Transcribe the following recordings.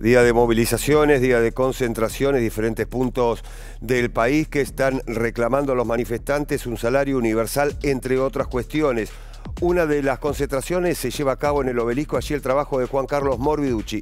día de movilizaciones, día de concentraciones, diferentes puntos del país que están reclamando a los manifestantes un salario universal, entre otras cuestiones. Una de las concentraciones se lleva a cabo en el obelisco, allí el trabajo de Juan Carlos Morbiducci.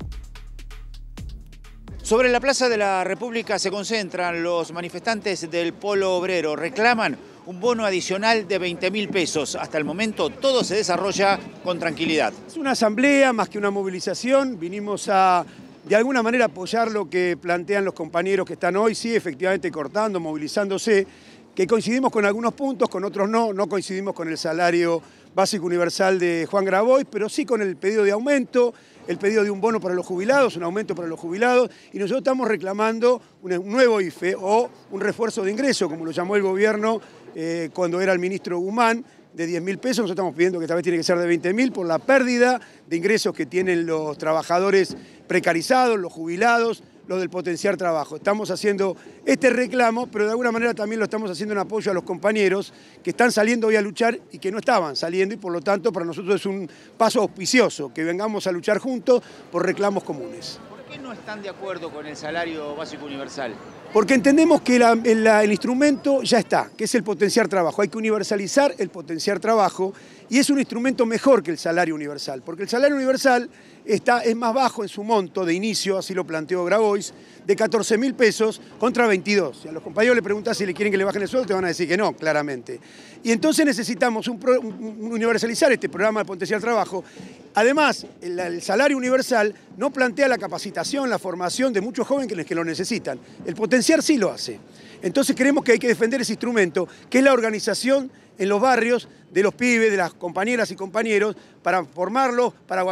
Sobre la Plaza de la República se concentran los manifestantes del Polo Obrero. Reclaman un bono adicional de 20 mil pesos. Hasta el momento todo se desarrolla con tranquilidad. Es una asamblea más que una movilización. Vinimos a de alguna manera apoyar lo que plantean los compañeros que están hoy, sí, efectivamente cortando, movilizándose, que coincidimos con algunos puntos, con otros no, no coincidimos con el salario básico universal de Juan Grabois, pero sí con el pedido de aumento, el pedido de un bono para los jubilados, un aumento para los jubilados, y nosotros estamos reclamando un nuevo IFE o un refuerzo de ingreso, como lo llamó el gobierno eh, cuando era el ministro Guzmán, de 10 mil pesos, nosotros estamos pidiendo que esta vez tiene que ser de 20 mil por la pérdida de ingresos que tienen los trabajadores precarizados, los jubilados, lo del potenciar trabajo. Estamos haciendo este reclamo, pero de alguna manera también lo estamos haciendo en apoyo a los compañeros que están saliendo hoy a luchar y que no estaban saliendo y por lo tanto para nosotros es un paso auspicioso que vengamos a luchar juntos por reclamos comunes. ¿Por qué no están de acuerdo con el salario básico universal? Porque entendemos que el, instrumento ya está, que es el potenciar trabajo. Hay que universalizar el potenciar trabajo y es un instrumento mejor que el salario universal, porque el salario universal está, es más bajo en su monto de inicio, así lo planteó Grabois, de 14 mil pesos contra 22. Si a los compañeros le preguntas si le quieren que le bajen el sueldo, te van a decir que no, claramente. Y entonces necesitamos universalizar este programa de potenciar trabajo Además, el, salario universal no plantea la capacitación, la formación de muchos jóvenes que lo necesitan. El potenciar sí lo hace. Entonces creemos que hay que defender ese instrumento, que es la organización en los barrios de los pibes, de las compañeras y compañeros, para formarlos, para,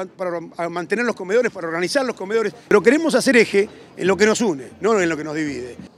mantener los comedores, para organizar los comedores. Pero queremos hacer eje en lo que nos une, no en lo que nos divide.